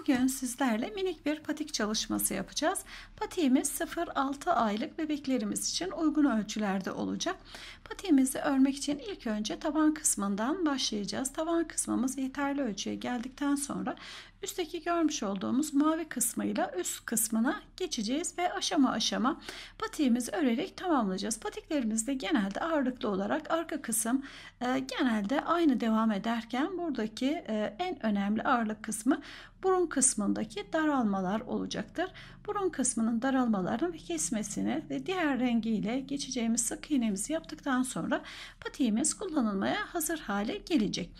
Bugün sizlerle minik bir patik çalışması yapacağız. Patiğimiz 0-6 aylık bebeklerimiz için uygun ölçülerde olacak. Patiğimizi örmek için ilk önce taban kısmından başlayacağız. Taban kısmımız yeterli ölçüye geldikten sonra üstteki görmüş olduğumuz mavi kısmıyla üst kısmına geçeceğiz ve aşama aşama patiğimizi örerek tamamlayacağız. Patiklerimizde genelde ağırlıklı olarak arka kısım e, genelde aynı devam ederken buradaki e, en önemli ağırlık kısmı burun kısmındaki daralmalar olacaktır burun kısmının daralmalarını ve kesmesini ve diğer rengiyle geçeceğimiz sık iğnemizi yaptıktan sonra patiğimiz kullanılmaya hazır hale gelecek.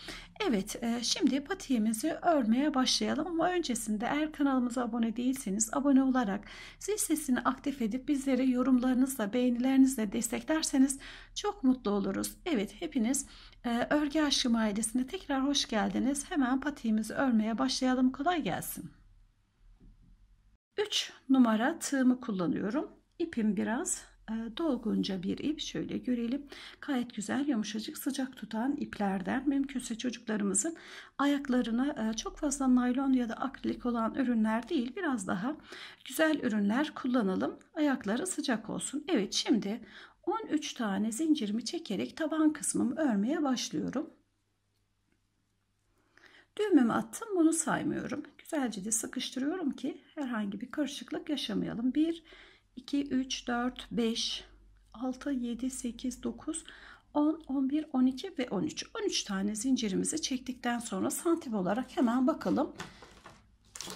Evet e, şimdi patiğimizi örmeye başlayalım ama öncesinde eğer kanalımıza abone değilseniz abone olarak zil sesini aktif edip bizlere yorumlarınızla beğenilerinizle desteklerseniz çok mutlu oluruz. Evet hepiniz e, örgü aşkım ailesine tekrar hoş geldiniz. Hemen patiğimizi örmeye başlayalım. Kolay gelsin. 3 numara tığımı kullanıyorum. İpim biraz e, dolgunca bir ip. Şöyle görelim. Gayet güzel yumuşacık sıcak tutan iplerden. Mümkünse çocuklarımızın ayaklarına e, çok fazla naylon ya da akrilik olan ürünler değil. Biraz daha güzel ürünler kullanalım. Ayakları sıcak olsun. Evet şimdi 13 tane zincirimi çekerek taban kısmımı örmeye başlıyorum. Düğümümü attım bunu saymıyorum. Güzelce de sıkıştırıyorum ki herhangi bir karışıklık yaşamayalım. 1, 2, 3, 4, 5, 6, 7, 8, 9, 10, 11, 12 ve 13. 13 tane zincirimizi çektikten sonra santim olarak hemen bakalım.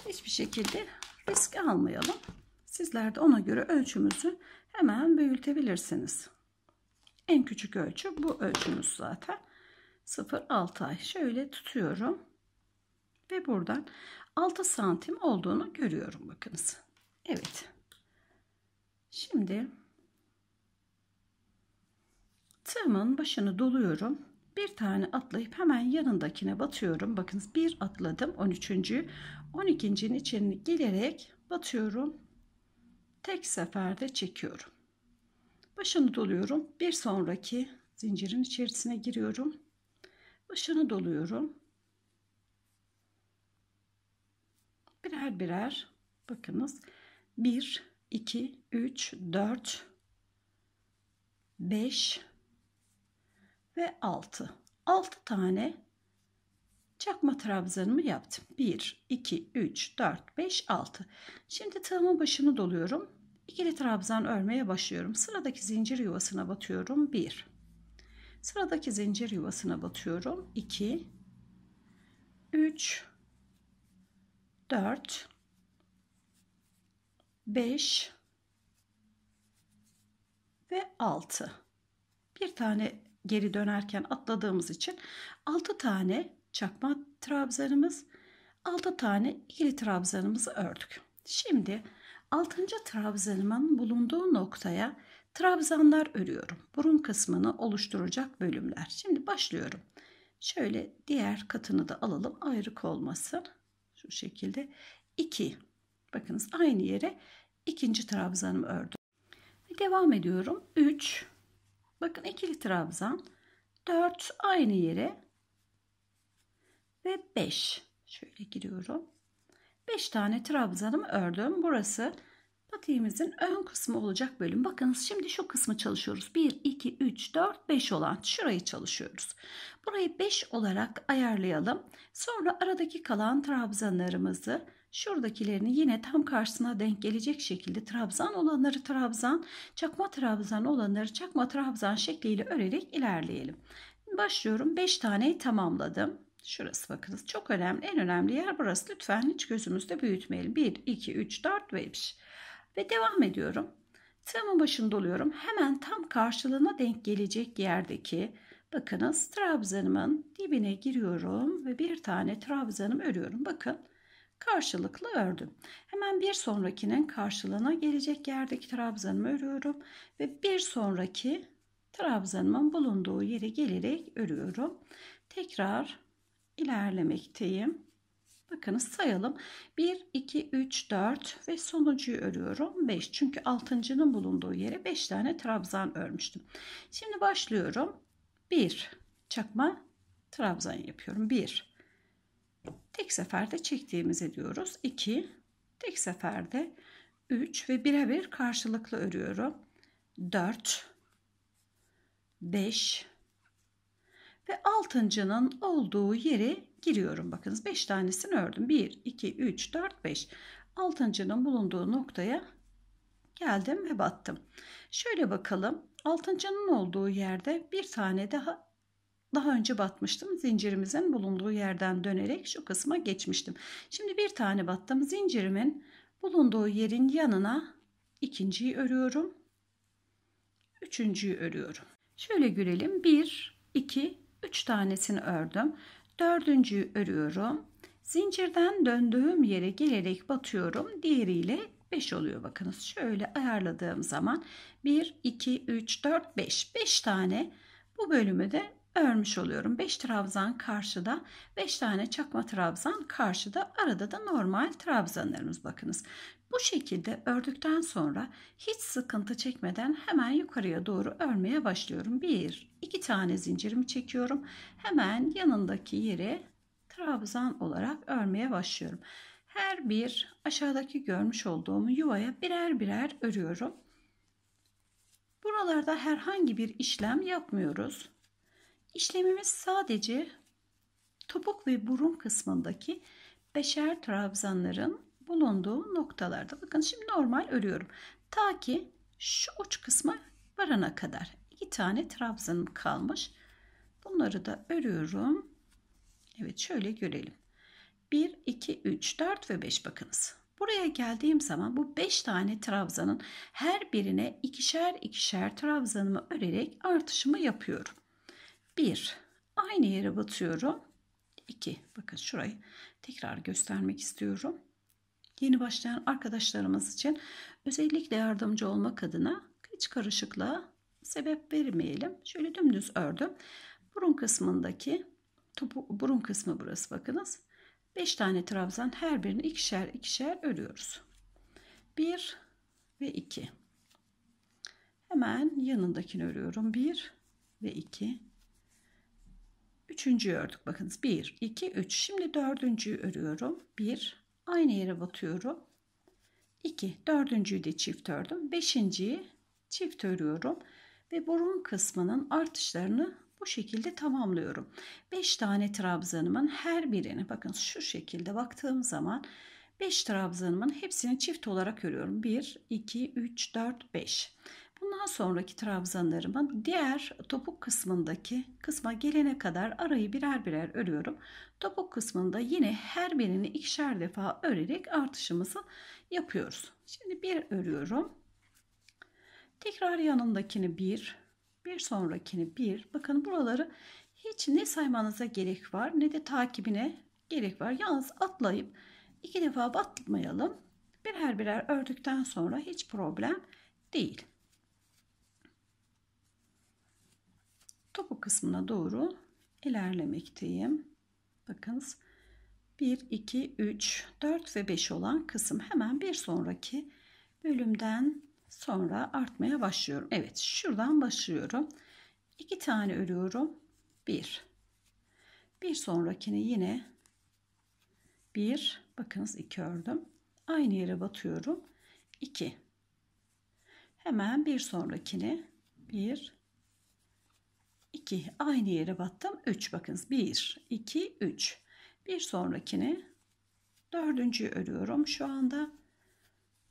Hiçbir şekilde risk almayalım. Sizler de ona göre ölçümüzü hemen büyütebilirsiniz. En küçük ölçü bu ölçümüz zaten. 0,6 ay. Şöyle tutuyorum ve buradan 6 santim olduğunu görüyorum bakınız. Evet. Şimdi tığımın başını doluyorum. Bir tane atlayıp hemen yanındakine batıyorum. Bakınız bir atladım 13. 12.'nin içine gelerek batıyorum. Tek seferde çekiyorum. Başını doluyorum. Bir sonraki zincirin içerisine giriyorum. Başını doluyorum. birer birer bakınız 1 2 3 4 5 ve 6 6 tane çakma trabzanımı yaptım 1 2 3 4 5 6 şimdi tığımın başını doluyorum ikili trabzan örmeye başlıyorum sıradaki zincir yuvasına batıyorum 1 sıradaki zincir yuvasına batıyorum 2 3 4 5 ve 6 bir tane geri dönerken atladığımız için 6 tane çakma trabzanımız 6 tane ikili trabzanımızı ördük. Şimdi 6. trabzanımın bulunduğu noktaya trabzanlar örüyorum. Burun kısmını oluşturacak bölümler. Şimdi başlıyorum. Şöyle diğer katını da alalım ayrık olmasın şekilde 2 bakınız aynı yere ikinci trabzanımı ördüm ve devam ediyorum 3 bakın ikili trabzan 4 aynı yere ve 5 şöyle giriyorum 5 tane trabzanımı ördüm burası matematiğimizin ön kısmı olacak bölüm. Bakınız şimdi şu kısmı çalışıyoruz. 1, 2, 3, 4, 5 olan şurayı çalışıyoruz. Burayı 5 olarak ayarlayalım. Sonra aradaki kalan trabzanlarımızı şuradakilerini yine tam karşısına denk gelecek şekilde trabzan olanları trabzan, çakma trabzan olanları çakma trabzan şekliyle örerek ilerleyelim. Başlıyorum. 5 taneyi tamamladım. Şurası bakınız çok önemli. En önemli yer burası. Lütfen hiç gözümüzde büyütmeyelim. 1, 2, 3, 4 ve 5. Ve devam ediyorum. Tığımın başını doluyorum. Hemen tam karşılığına denk gelecek yerdeki bakınız trabzanımın dibine giriyorum ve bir tane trabzanım örüyorum. Bakın karşılıklı ördüm. Hemen bir sonrakinin karşılığına gelecek yerdeki trabzanımı örüyorum ve bir sonraki trabzanımın bulunduğu yere gelerek örüyorum. Tekrar ilerlemekteyim. Bakın sayalım. 1, 2, 3, 4 ve sonuncuyu örüyorum. 5 çünkü altıncının bulunduğu yere 5 tane trabzan örmüştüm. Şimdi başlıyorum. 1 çakma trabzan yapıyorum. 1 tek seferde çektiğimiz ediyoruz 2 tek seferde 3 ve birebir karşılıklı örüyorum. 4 5 ve altıncının olduğu yeri giriyorum. Bakınız 5 tanesini ördüm. 1, 2, 3, 4, 5. Altıncının bulunduğu noktaya geldim ve battım. Şöyle bakalım. Altıncının olduğu yerde bir tane daha daha önce batmıştım. Zincirimizin bulunduğu yerden dönerek şu kısma geçmiştim. Şimdi bir tane battım. Zincirimin bulunduğu yerin yanına ikinciyi örüyorum. Üçüncüyü örüyorum. Şöyle görelim. 1, 2, 3 tanesini ördüm. Dördüncüyü örüyorum. Zincirden döndüğüm yere gelerek batıyorum. Diğeriyle 5 oluyor bakınız. Şöyle ayarladığım zaman 1, 2, 3, 4, 5. 5 tane bu bölümü de örmüş oluyorum. 5 trabzan karşıda, 5 tane çakma trabzan karşıda. Arada da normal trabzanlarımız bakınız. Bu şekilde ördükten sonra hiç sıkıntı çekmeden hemen yukarıya doğru örmeye başlıyorum. Bir, iki tane zincirimi çekiyorum. Hemen yanındaki yere trabzan olarak örmeye başlıyorum. Her bir aşağıdaki görmüş olduğum yuvaya birer birer örüyorum. Buralarda herhangi bir işlem yapmıyoruz. İşlemimiz sadece topuk ve burun kısmındaki beşer trabzanların bulunduğu noktalarda. Bakın şimdi normal örüyorum. Ta ki şu uç kısma varana kadar iki tane trabzanım kalmış. Bunları da örüyorum. Evet şöyle görelim. 1, 2, 3, 4 ve 5 bakınız. Buraya geldiğim zaman bu 5 tane trabzanın her birine ikişer ikişer trabzanımı örerek artışımı yapıyorum. 1. Aynı yere batıyorum. 2. Bakın şurayı tekrar göstermek istiyorum yeni başlayan arkadaşlarımız için özellikle yardımcı olmak adına hiç karışıklığa sebep vermeyelim. Şöyle dümdüz ördüm. Burun kısmındaki topu, burun kısmı burası bakınız. 5 tane trabzan her birini ikişer ikişer örüyoruz. 1 ve 2. Hemen yanındakini örüyorum. 1 ve 2. Üçüncüyü ördük. Bakınız 1, 2, 3. Şimdi dördüncüyü örüyorum. 1, Aynı yere batıyorum. 2. Dördüncüyü de çift ördüm. Beşinciyi çift örüyorum. Ve burun kısmının artışlarını bu şekilde tamamlıyorum. 5 tane trabzanımın her birini bakın şu şekilde baktığım zaman 5 trabzanımın hepsini çift olarak örüyorum. 1, 2, 3, 4, 5. Bundan sonraki trabzanlarımın diğer topuk kısmındaki kısma gelene kadar arayı birer birer örüyorum. Topuk kısmında yine her birini ikişer defa örerek artışımızı yapıyoruz. Şimdi bir örüyorum. Tekrar yanındakini bir, bir sonrakini bir. Bakın buraları hiç ne saymanıza gerek var ne de takibine gerek var. Yalnız atlayıp iki defa batmayalım. Birer birer ördükten sonra hiç problem değil. topu kısmına doğru ilerlemekteyim. Bakınız 1, 2, 3, 4 ve 5 olan kısım hemen bir sonraki bölümden sonra artmaya başlıyorum. Evet şuradan başlıyorum. 2 tane örüyorum. 1. Bir sonrakini yine 1. Bakınız 2 ördüm. Aynı yere batıyorum. 2. Hemen bir sonrakini 1 2. Aynı yere battım. 3. Bakınız 1, 2, 3. Bir sonrakini dördüncü örüyorum şu anda.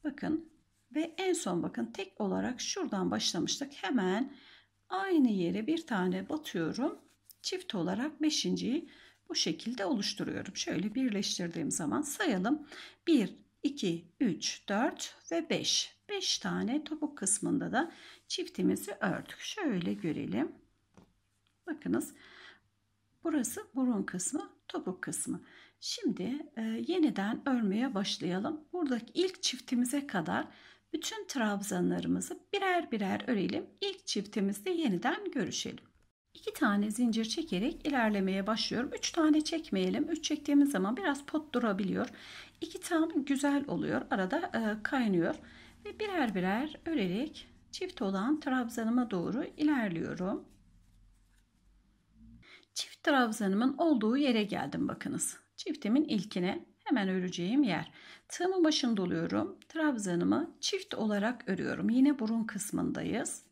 Bakın ve en son bakın tek olarak şuradan başlamıştık. Hemen aynı yere bir tane batıyorum. Çift olarak beşinciyi bu şekilde oluşturuyorum. Şöyle birleştirdiğim zaman sayalım. 1, 2, 3, 4 ve 5. 5 tane topuk kısmında da çiftimizi ördük. Şöyle görelim. Bakınız burası burun kısmı, topuk kısmı. Şimdi e, yeniden örmeye başlayalım. Buradaki ilk çiftimize kadar bütün trabzanlarımızı birer birer örelim. İlk çiftimizde yeniden görüşelim. 2 tane zincir çekerek ilerlemeye başlıyorum. 3 tane çekmeyelim. 3 çektiğimiz zaman biraz pot durabiliyor. 2 tam güzel oluyor. Arada e, kaynıyor. Ve birer birer örerek çift olan trabzanıma doğru ilerliyorum çift trabzanımın olduğu yere geldim bakınız. Çiftimin ilkine hemen öreceğim yer. Tığımın başını doluyorum. Trabzanımı çift olarak örüyorum. Yine burun kısmındayız.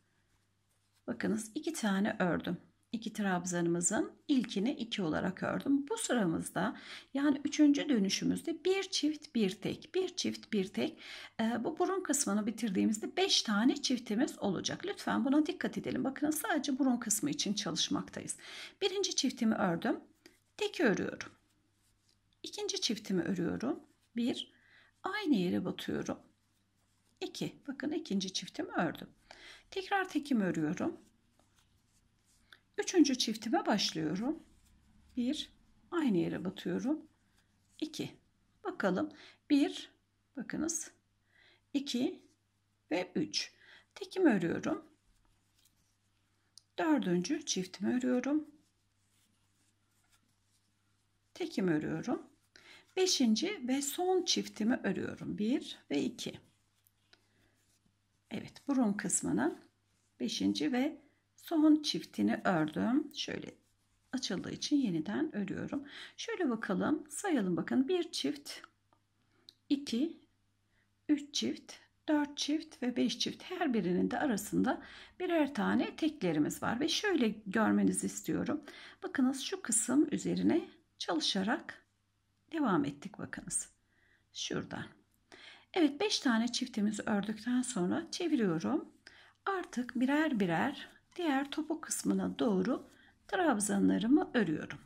Bakınız iki tane ördüm iki trabzanımızın ilkini iki olarak ördüm. Bu sıramızda yani üçüncü dönüşümüzde bir çift bir tek bir çift bir tek e, bu burun kısmını bitirdiğimizde beş tane çiftimiz olacak. Lütfen buna dikkat edelim. Bakın sadece burun kısmı için çalışmaktayız. Birinci çiftimi ördüm. tek örüyorum. İkinci çiftimi örüyorum. Bir aynı yere batıyorum. 2 iki. bakın ikinci çiftimi ördüm. Tekrar tekimi örüyorum. Üçüncü çiftime başlıyorum. Bir, aynı yere batıyorum. İki, bakalım. Bir, bakınız. İki ve üç. Tekim örüyorum. Dördüncü çiftimi örüyorum. Tekim örüyorum. Beşinci ve son çiftimi örüyorum. Bir ve iki. Evet burun kısmının beşinci ve son çiftini ördüm. Şöyle açıldığı için yeniden örüyorum. Şöyle bakalım. Sayalım bakın. bir çift, iki, üç çift, 4 çift ve 5 çift her birinin de arasında birer tane teklerimiz var ve şöyle görmenizi istiyorum. Bakınız şu kısım üzerine çalışarak devam ettik bakınız. Şuradan. Evet 5 tane çiftimizi ördükten sonra çeviriyorum. Artık birer birer diğer topuk kısmına doğru trabzanlarımı örüyorum.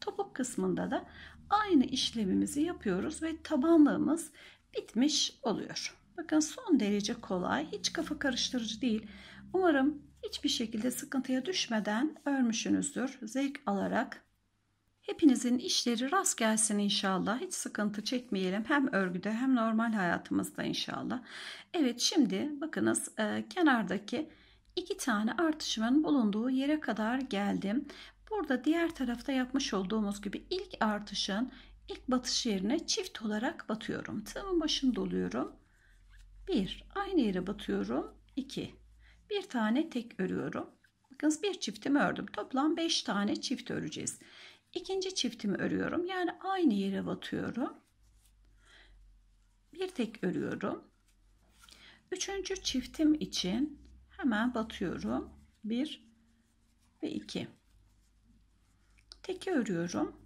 Topuk kısmında da aynı işlemimizi yapıyoruz ve tabanlığımız bitmiş oluyor. Bakın son derece kolay, hiç kafa karıştırıcı değil. Umarım hiçbir şekilde sıkıntıya düşmeden örmüşsünüzdür. Zevk alarak Hepinizin işleri rast gelsin inşallah. Hiç sıkıntı çekmeyelim. Hem örgüde hem normal hayatımızda inşallah. Evet şimdi bakınız e, kenardaki iki tane artışımın bulunduğu yere kadar geldim. Burada diğer tarafta yapmış olduğumuz gibi ilk artışın ilk batış yerine çift olarak batıyorum. Tığımın başını doluyorum. 1. Aynı yere batıyorum. 2. Bir tane tek örüyorum. Bakınız bir çiftimi ördüm. Toplam 5 tane çift öreceğiz. İkinci çiftimi örüyorum. Yani aynı yere batıyorum. Bir tek örüyorum. Üçüncü çiftim için Hemen batıyorum. 1 ve 2. Teki örüyorum.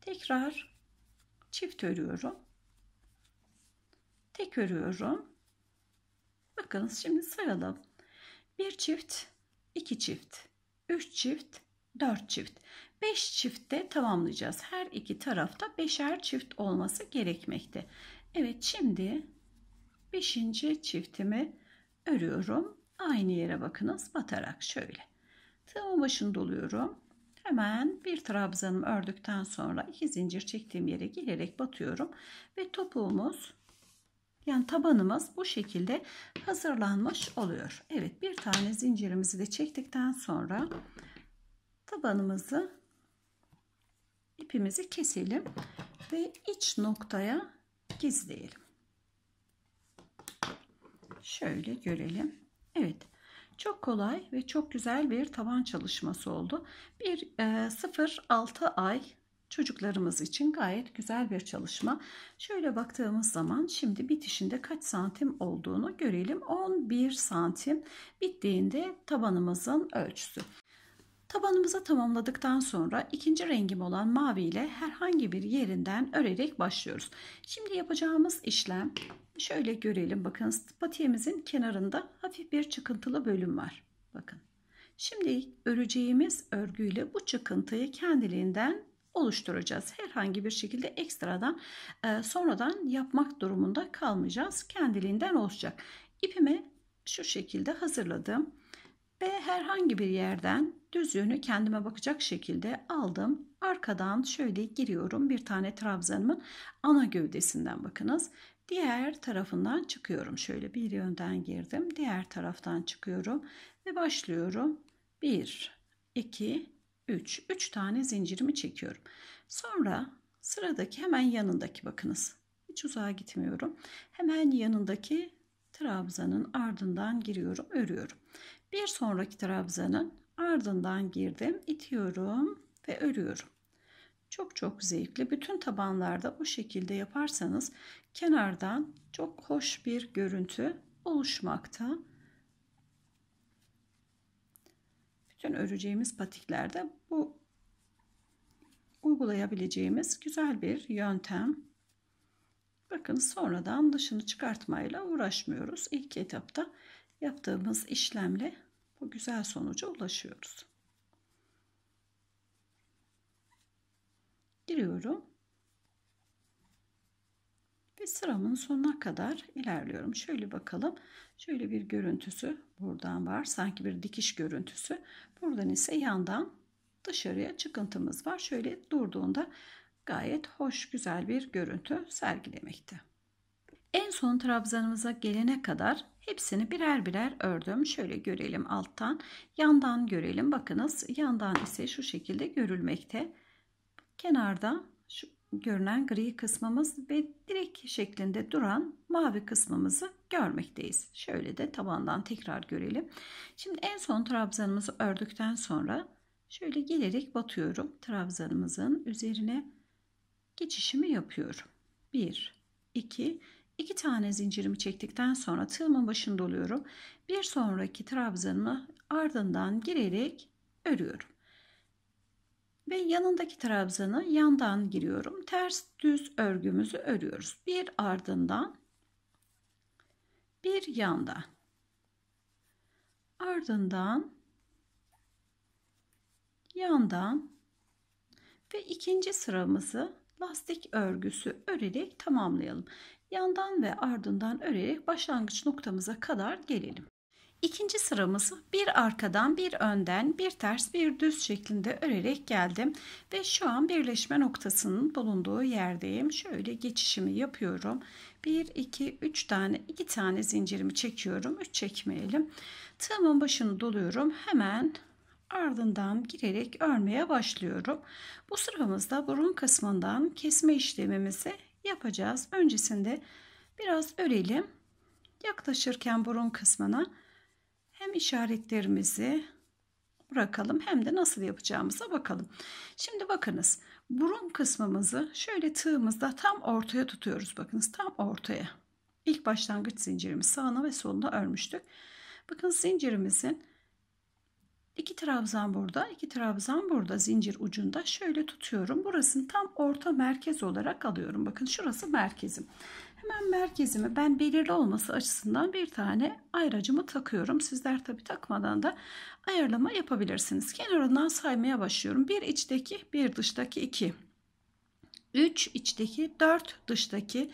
Tekrar çift örüyorum. Tek örüyorum. Bakınız şimdi sayalım. 1 çift, 2 çift, 3 çift, 4 çift. 5 çiftte tamamlayacağız. Her iki tarafta 5'er çift olması gerekmekte. Evet şimdi 5. çiftimi örüyorum. Aynı yere bakınız batarak şöyle. Tığımın başını doluyorum. Hemen bir trabzanım ördükten sonra iki zincir çektiğim yere girerek batıyorum. Ve topuğumuz yani tabanımız bu şekilde hazırlanmış oluyor. Evet bir tane zincirimizi de çektikten sonra tabanımızı ipimizi keselim ve iç noktaya gizleyelim. Şöyle görelim. Evet. Çok kolay ve çok güzel bir tavan çalışması oldu. Bir e, 0-6 ay çocuklarımız için gayet güzel bir çalışma. Şöyle baktığımız zaman şimdi bitişinde kaç santim olduğunu görelim. 11 santim bittiğinde tabanımızın ölçüsü. Tabanımızı tamamladıktan sonra ikinci rengim olan mavi ile herhangi bir yerinden örerek başlıyoruz. Şimdi yapacağımız işlem şöyle görelim. Bakın patiyemizin kenarında hafif bir çıkıntılı bölüm var. Bakın. Şimdi öreceğimiz örgüyle bu çıkıntıyı kendiliğinden oluşturacağız. Herhangi bir şekilde ekstradan e, sonradan yapmak durumunda kalmayacağız. Kendiliğinden olacak. İpimi şu şekilde hazırladım ve herhangi bir yerden düz kendime bakacak şekilde aldım. Arkadan şöyle giriyorum bir tane trabzanımın ana gövdesinden bakınız. Diğer tarafından çıkıyorum. Şöyle bir yönden girdim. Diğer taraftan çıkıyorum ve başlıyorum. 1, 2, 3. 3 tane zincirimi çekiyorum. Sonra sıradaki hemen yanındaki bakınız. Hiç uzağa gitmiyorum. Hemen yanındaki trabzanın ardından giriyorum, örüyorum. Bir sonraki trabzanın ardından girdim. itiyorum ve örüyorum. Çok çok zevkli. Bütün tabanlarda bu şekilde yaparsanız kenardan çok hoş bir görüntü oluşmakta. Bütün öreceğimiz patiklerde bu uygulayabileceğimiz güzel bir yöntem. Bakın sonradan dışını çıkartmayla uğraşmıyoruz. İlk etapta yaptığımız işlemle bu güzel sonuca ulaşıyoruz. Giriyorum. Ve sıramın sonuna kadar ilerliyorum. Şöyle bakalım. Şöyle bir görüntüsü buradan var. Sanki bir dikiş görüntüsü. Buradan ise yandan dışarıya çıkıntımız var. Şöyle durduğunda gayet hoş güzel bir görüntü sergilemekte. En son trabzanımıza gelene kadar Hepsini birer birer ördüm. Şöyle görelim alttan. Yandan görelim. Bakınız yandan ise şu şekilde görülmekte. Kenarda şu görünen gri kısmımız ve direk şeklinde duran mavi kısmımızı görmekteyiz. Şöyle de tabandan tekrar görelim. Şimdi en son trabzanımızı ördükten sonra şöyle gelerek batıyorum. Trabzanımızın üzerine geçişimi yapıyorum. 1, 2, 3 İki tane zincirimi çektikten sonra tığımın başını doluyorum. Bir sonraki trabzanımı ardından girerek örüyorum. Ve yanındaki trabzanı yandan giriyorum. Ters düz örgümüzü örüyoruz. Bir ardından bir yandan. Ardından yandan ve ikinci sıramızı lastik örgüsü örerek tamamlayalım yandan ve ardından örerek başlangıç noktamıza kadar gelelim. İkinci sıramızı bir arkadan bir önden bir ters bir düz şeklinde örerek geldim ve şu an birleşme noktasının bulunduğu yerdeyim. Şöyle geçişimi yapıyorum. 1 2 3 tane 2 tane zincirimi çekiyorum. 3 çekmeyelim. Tığımın başını doluyorum. Hemen ardından girerek örmeye başlıyorum. Bu sıramızda burun kısmından kesme işlemimizi yapacağız. Öncesinde biraz örelim. Yaklaşırken burun kısmına hem işaretlerimizi bırakalım hem de nasıl yapacağımıza bakalım. Şimdi bakınız burun kısmımızı şöyle tığımızda tam ortaya tutuyoruz. Bakınız tam ortaya. İlk başlangıç zincirimizi sağına ve soluna örmüştük. Bakın zincirimizin İki trabzan burada, iki trabzan burada zincir ucunda şöyle tutuyorum. Burasını tam orta merkez olarak alıyorum. Bakın şurası merkezim. Hemen merkezimi ben belirli olması açısından bir tane ayracımı takıyorum. Sizler tabi takmadan da ayarlama yapabilirsiniz. Kenarından saymaya başlıyorum. Bir içteki, bir dıştaki iki. 3 içteki, 4 dıştaki,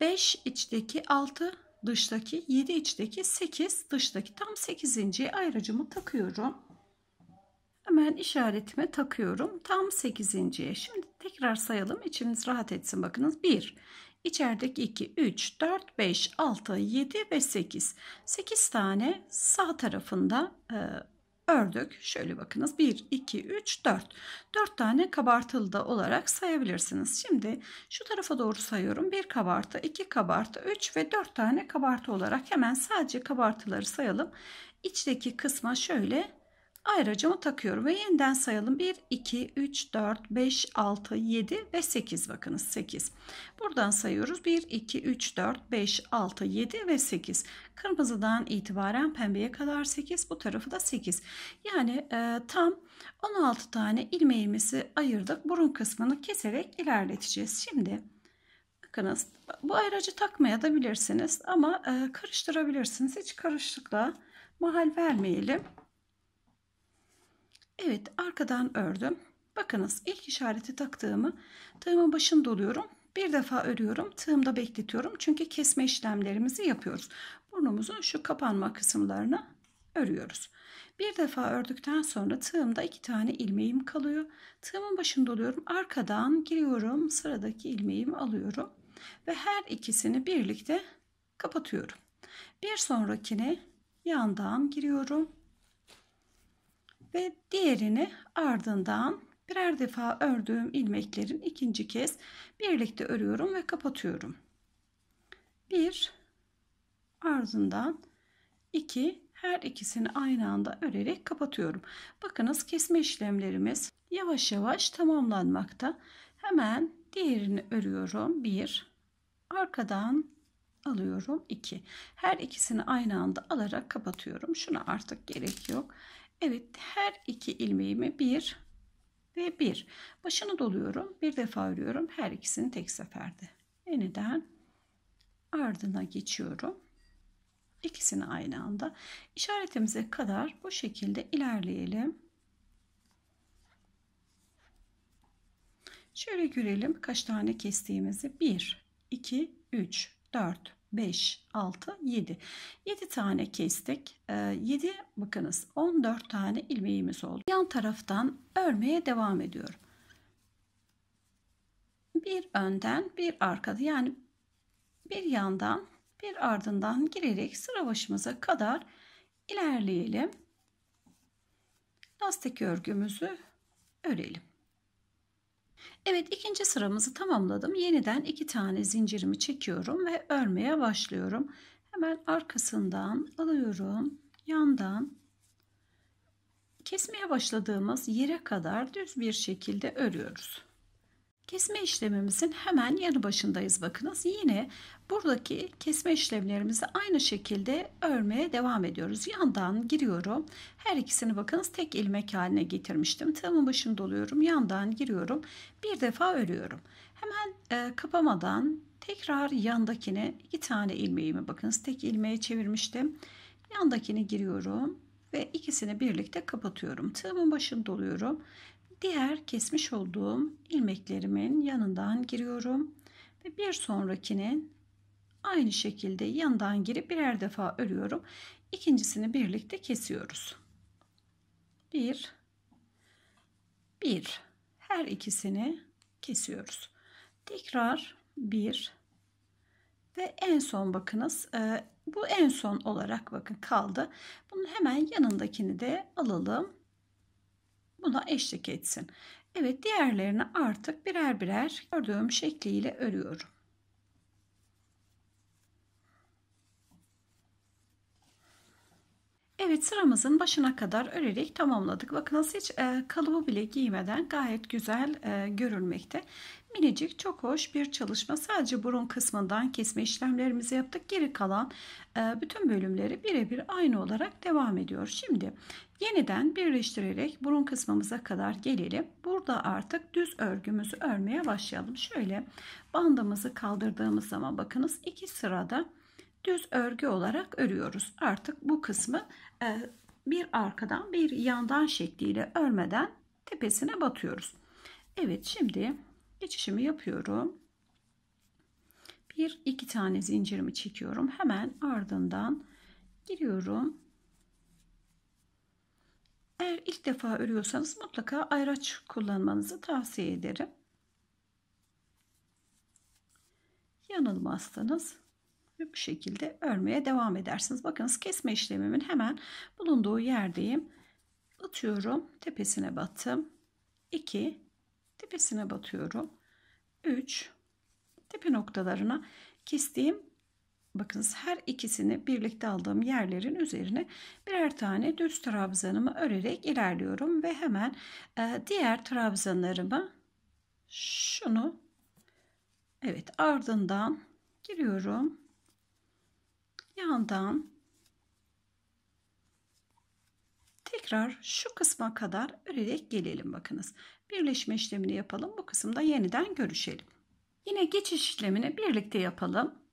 5 içteki, 6 dıştaki, 7 içteki, 8 dıştaki. Tam 8. ayracımı takıyorum. Hemen işaretime takıyorum. Tam 8.ye. Şimdi tekrar sayalım. İçimiz rahat etsin. Bakınız 1, içerideki 2, 3, 4, 5, 6, 7 ve 8. 8 tane sağ tarafında e, ördük. Şöyle bakınız 1, 2, 3, 4. 4 tane kabartılı da olarak sayabilirsiniz. Şimdi şu tarafa doğru sayıyorum. 1 kabartı, 2 kabartı, 3 ve 4 tane kabartı olarak hemen sadece kabartıları sayalım. İçteki kısma şöyle ayracımı takıyorum ve yeniden sayalım. 1, 2, 3, 4, 5, 6, 7 ve 8 bakınız 8. Buradan sayıyoruz 1, 2, 3, 4, 5, 6, 7 ve 8. Kırmızıdan itibaren pembeye kadar 8 bu tarafı da 8. Yani e, tam 16 tane ilmeğimizi ayırdık. Burun kısmını keserek ilerleteceğiz. Şimdi bakınız bu ayracı takmaya da bilirsiniz ama e, karıştırabilirsiniz. Hiç karışıkla mahal vermeyelim. Evet arkadan ördüm. Bakınız ilk işareti taktığımı tığımın başını doluyorum. Bir defa örüyorum. Tığımda bekletiyorum. Çünkü kesme işlemlerimizi yapıyoruz. Burnumuzun şu kapanma kısımlarını örüyoruz. Bir defa ördükten sonra tığımda iki tane ilmeğim kalıyor. Tığımın başını doluyorum. Arkadan giriyorum. Sıradaki ilmeğimi alıyorum. Ve her ikisini birlikte kapatıyorum. Bir sonrakine yandan giriyorum ve diğerini ardından birer defa ördüğüm ilmeklerin ikinci kez birlikte örüyorum ve kapatıyorum. 1 ardından 2 her ikisini aynı anda örerek kapatıyorum. Bakınız kesme işlemlerimiz yavaş yavaş tamamlanmakta. Hemen diğerini örüyorum. 1 arkadan alıyorum 2. Her ikisini aynı anda alarak kapatıyorum. Şuna artık gerek yok. Evet her iki ilmeğimi bir ve bir başını doluyorum bir defa örüyorum her ikisini tek seferde yeniden ardına geçiyorum ikisini aynı anda işaretimize kadar bu şekilde ilerleyelim şöyle görelim kaç tane kestiğimizi 1 2 3 4 5, 6, 7. 7 tane kestik. 7 ee, bakınız 14 tane ilmeğimiz oldu. Yan taraftan örmeye devam ediyorum. Bir önden bir arkada yani bir yandan bir ardından girerek sıra başımıza kadar ilerleyelim. Lastik örgümüzü örelim. Evet ikinci sıramızı tamamladım. Yeniden iki tane zincirimi çekiyorum ve örmeye başlıyorum. Hemen arkasından alıyorum. Yandan kesmeye başladığımız yere kadar düz bir şekilde örüyoruz. Kesme işlemimizin hemen yanı başındayız bakınız. Yine buradaki kesme işlemlerimizi aynı şekilde örmeye devam ediyoruz. Yandan giriyorum. Her ikisini bakınız tek ilmek haline getirmiştim. Tığımın başını doluyorum. Yandan giriyorum. Bir defa örüyorum. Hemen e, kapamadan tekrar yandakine iki tane ilmeğimi bakınız tek ilmeğe çevirmiştim. Yandakine giriyorum ve ikisini birlikte kapatıyorum. Tığımın başını doluyorum diğer kesmiş olduğum ilmeklerimin yanından giriyorum ve bir sonrakinin aynı şekilde yandan girip birer defa örüyorum. İkincisini birlikte kesiyoruz. 1 1 her ikisini kesiyoruz. Tekrar 1 ve en son bakınız e, bu en son olarak bakın kaldı. Bunun hemen yanındakini de alalım buna eşlik etsin. Evet diğerlerini artık birer birer gördüğüm şekliyle örüyorum. Evet sıramızın başına kadar örerek tamamladık. Bakın nasıl hiç e, kalıbı bile giymeden gayet güzel e, görülmekte. Minicik çok hoş bir çalışma. Sadece burun kısmından kesme işlemlerimizi yaptık. Geri kalan e, bütün bölümleri birebir aynı olarak devam ediyor. Şimdi Yeniden birleştirerek burun kısmımıza kadar gelelim. Burada artık düz örgümüzü örmeye başlayalım. Şöyle bandımızı kaldırdığımız zaman bakınız iki sırada düz örgü olarak örüyoruz. Artık bu kısmı e, bir arkadan bir yandan şekliyle örmeden tepesine batıyoruz. Evet şimdi geçişimi yapıyorum. Bir iki tane zincirimi çekiyorum. Hemen ardından giriyorum eğer ilk defa örüyorsanız mutlaka ayraç kullanmanızı tavsiye ederim. Yanılmazsanız ve bu şekilde örmeye devam edersiniz. Bakınız kesme işlemimin hemen bulunduğu yerdeyim. Atıyorum tepesine battım. 2 tepesine batıyorum. 3 tepe noktalarına kestiğim Bakınız her ikisini birlikte aldığım yerlerin üzerine birer tane düz trabzanımı örerek ilerliyorum ve hemen e, diğer trabzanlarımı şunu evet ardından giriyorum. Yandan tekrar şu kısma kadar örerek gelelim bakınız. Birleşme işlemini yapalım. Bu kısımda yeniden görüşelim. Yine geçiş işlemini birlikte yapalım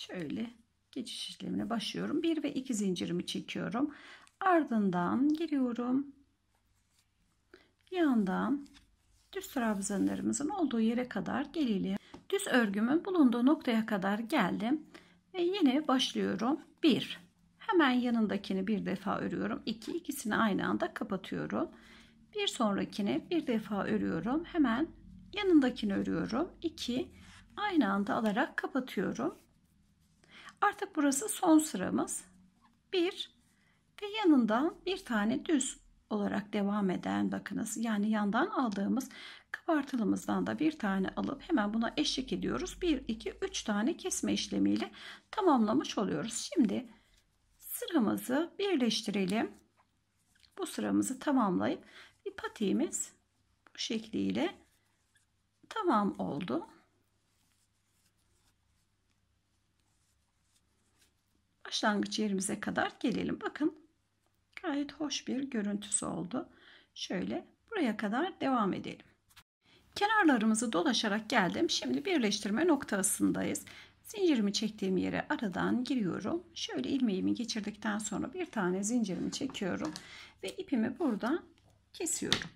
şöyle geçiş işlemine başlıyorum. 1 ve 2 zincirimi çekiyorum. Ardından giriyorum. Yandan düz trabzanlarımızın olduğu yere kadar gelelim. Düz örgümün bulunduğu noktaya kadar geldim. Ve yine başlıyorum. 1 Hemen yanındakini bir defa örüyorum. 2 iki, ikisini aynı anda kapatıyorum. Bir sonrakini bir defa örüyorum. Hemen yanındakini örüyorum. 2 aynı anda alarak kapatıyorum. Artık burası son sıramız. 1 ve yanından bir tane düz olarak devam eden bakınız yani yandan aldığımız kabartılımızdan da bir tane alıp hemen buna eşlik ediyoruz. 1 2 3 tane kesme işlemiyle tamamlamış oluyoruz. Şimdi sıramızı birleştirelim. Bu sıramızı tamamlayıp bir patiğimiz bu şekliyle tamam oldu. başlangıç yerimize kadar gelelim. Bakın gayet hoş bir görüntüsü oldu. Şöyle buraya kadar devam edelim. Kenarlarımızı dolaşarak geldim. Şimdi birleştirme noktasındayız. Zincirimi çektiğim yere aradan giriyorum. Şöyle ilmeğimi geçirdikten sonra bir tane zincirimi çekiyorum ve ipimi buradan kesiyorum.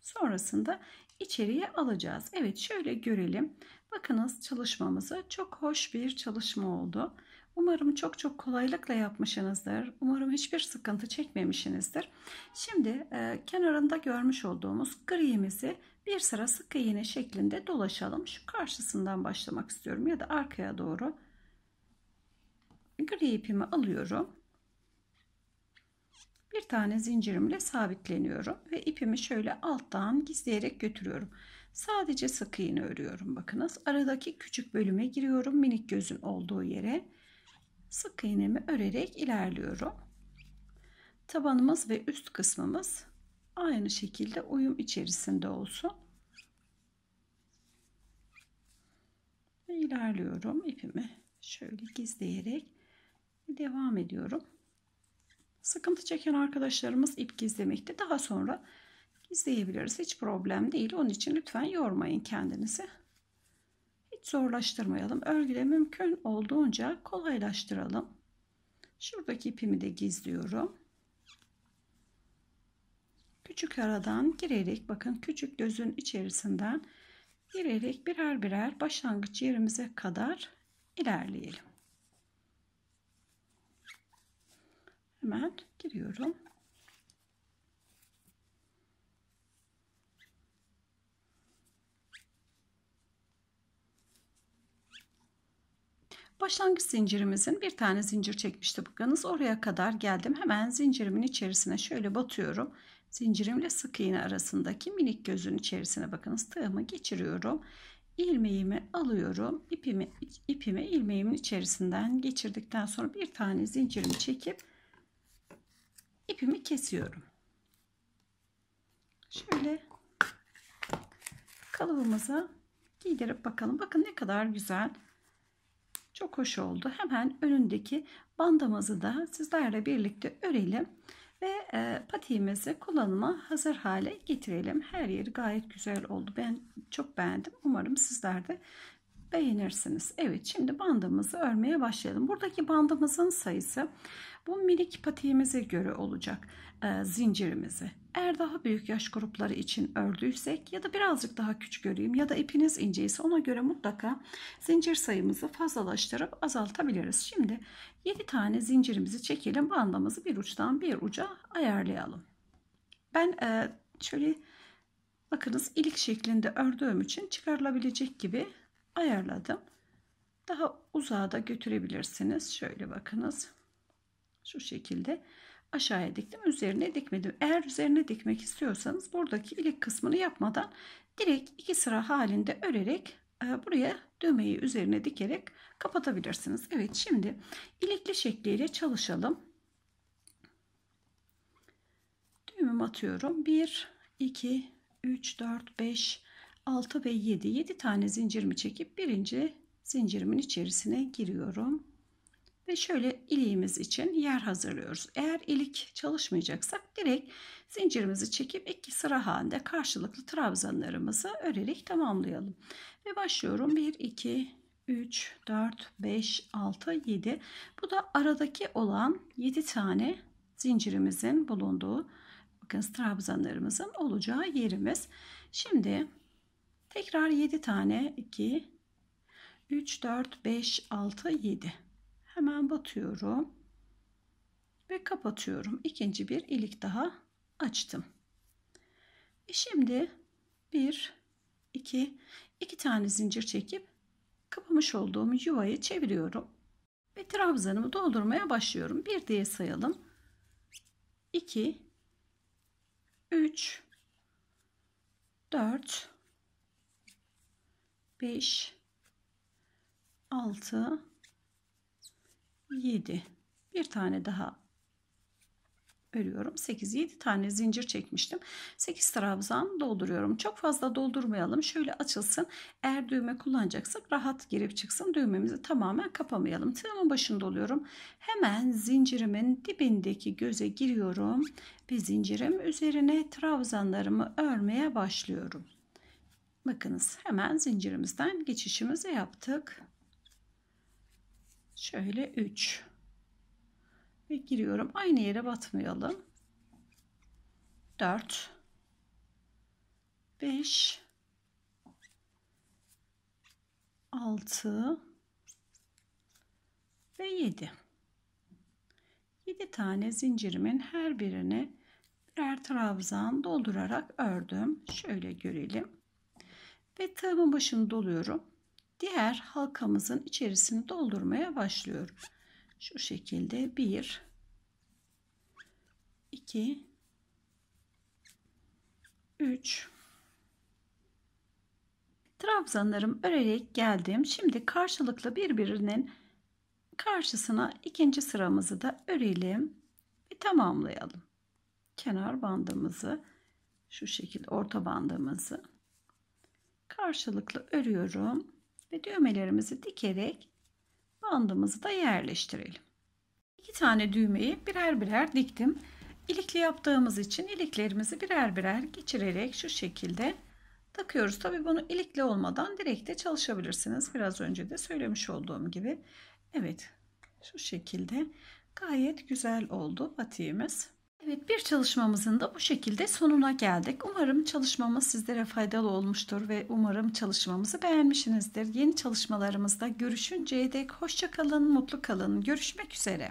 Sonrasında içeriye alacağız. Evet şöyle görelim. Bakınız çalışmamızı çok hoş bir çalışma oldu. Umarım çok çok kolaylıkla yapmışsınızdır. Umarım hiçbir sıkıntı çekmemişsinizdir. Şimdi e, kenarında görmüş olduğumuz grimizi bir sıra sık iğne şeklinde dolaşalım. Şu karşısından başlamak istiyorum ya da arkaya doğru. Gri ipimi alıyorum. Bir tane zincirimle sabitleniyorum ve ipimi şöyle alttan gizleyerek götürüyorum. Sadece sık iğne örüyorum. Bakınız aradaki küçük bölüme giriyorum minik gözün olduğu yere sık iğnemi örerek ilerliyorum. Tabanımız ve üst kısmımız aynı şekilde uyum içerisinde olsun. Ve ilerliyorum ipimi şöyle gizleyerek devam ediyorum. Sıkıntı çeken arkadaşlarımız ip gizlemekte daha sonra gizleyebiliriz. Hiç problem değil. Onun için lütfen yormayın kendinizi zorlaştırmayalım. Örgüde mümkün olduğunca kolaylaştıralım. Şuradaki ipimi de gizliyorum. Küçük aradan girerek bakın küçük gözün içerisinden girerek birer birer başlangıç yerimize kadar ilerleyelim. Hemen giriyorum. Başlangıç zincirimizin bir tane zincir çekmişti bakınız. Oraya kadar geldim. Hemen zincirimin içerisine şöyle batıyorum. Zincirimle sık iğne arasındaki minik gözün içerisine bakınız. Tığımı geçiriyorum. Ilmeğimi alıyorum. İpimi, ipimi ilmeğimin içerisinden geçirdikten sonra bir tane zincirimi çekip ipimi kesiyorum. Şöyle kalıbımıza giydirip bakalım. Bakın ne kadar güzel çok hoş oldu. Hemen önündeki bandamızı da sizlerle birlikte örelim ve e, patiğimizi kullanıma hazır hale getirelim. Her yeri gayet güzel oldu. Ben çok beğendim. Umarım sizler de beğenirsiniz. Evet şimdi bandamızı örmeye başlayalım. Buradaki bandımızın sayısı bu minik patiğimize göre olacak e, zincirimizi. Eğer daha büyük yaş grupları için ördüysek ya da birazcık daha küçük öreyim ya da ipiniz inceyse ona göre mutlaka zincir sayımızı fazlalaştırıp azaltabiliriz. Şimdi 7 tane zincirimizi çekelim. Bandamızı bir uçtan bir uca ayarlayalım. Ben e, şöyle bakınız ilik şeklinde ördüğüm için çıkarılabilecek gibi ayarladım. Daha uzağa da götürebilirsiniz. Şöyle bakınız. Şu şekilde aşağıya diktim. Üzerine dikmedim. Eğer üzerine dikmek istiyorsanız buradaki ilik kısmını yapmadan direkt iki sıra halinde örerek e, buraya düğmeyi üzerine dikerek kapatabilirsiniz. Evet şimdi ilikli şekliyle çalışalım. Düğümümü atıyorum. 1, 2, 3, 4, 5, 6 ve 7. 7 tane zincirimi çekip birinci zincirimin içerisine giriyorum. Ve şöyle iliğimiz için yer hazırlıyoruz. Eğer ilik çalışmayacaksak direkt zincirimizi çekip iki sıra halinde karşılıklı trabzanlarımızı örerek tamamlayalım. Ve başlıyorum. 1, 2, 3, 4, 5, 6, 7. Bu da aradaki olan 7 tane zincirimizin bulunduğu bakın trabzanlarımızın olacağı yerimiz. Şimdi tekrar 7 tane 2 3 4 5 6 7 Hemen batıyorum. Ve kapatıyorum. İkinci bir ilik daha açtım. E şimdi bir, iki, iki tane zincir çekip kapamış olduğum yuvayı çeviriyorum. Ve trabzanımı doldurmaya başlıyorum. Bir diye sayalım. 2 3 4 5 6 7 bir tane daha örüyorum 8 7 tane zincir çekmiştim 8 trabzan dolduruyorum çok fazla doldurmayalım şöyle açılsın eğer düğme kullanacaksak rahat girip çıksın düğmemizi tamamen kapamayalım tığımın başında oluyorum hemen zincirimin dibindeki göze giriyorum ve zincirim üzerine trabzanlarımı örmeye başlıyorum bakınız hemen zincirimizden geçişimizi yaptık Şöyle 3 ve giriyorum. Aynı yere batmayalım. 4 5 6 ve 7 7 tane zincirimin her birini birer trabzan doldurarak ördüm. Şöyle görelim. Ve tığımın başını doluyorum diğer halkamızın içerisini doldurmaya başlıyorum. Şu şekilde 1 2 3 Trabzanlarım örerek geldim. Şimdi karşılıklı birbirinin karşısına ikinci sıramızı da örelim ve tamamlayalım. Kenar bandımızı şu şekilde orta bandımızı karşılıklı örüyorum ve düğmelerimizi dikerek bandımızı da yerleştirelim. İki tane düğmeyi birer birer diktim. İlikli yaptığımız için iliklerimizi birer birer geçirerek şu şekilde takıyoruz. Tabii bunu ilikli olmadan direkt de çalışabilirsiniz. Biraz önce de söylemiş olduğum gibi. Evet şu şekilde gayet güzel oldu patiğimiz. Evet bir çalışmamızın da bu şekilde sonuna geldik. Umarım çalışmamız sizlere faydalı olmuştur ve umarım çalışmamızı beğenmişsinizdir. Yeni çalışmalarımızda görüşünceye dek hoşçakalın, mutlu kalın. Görüşmek üzere.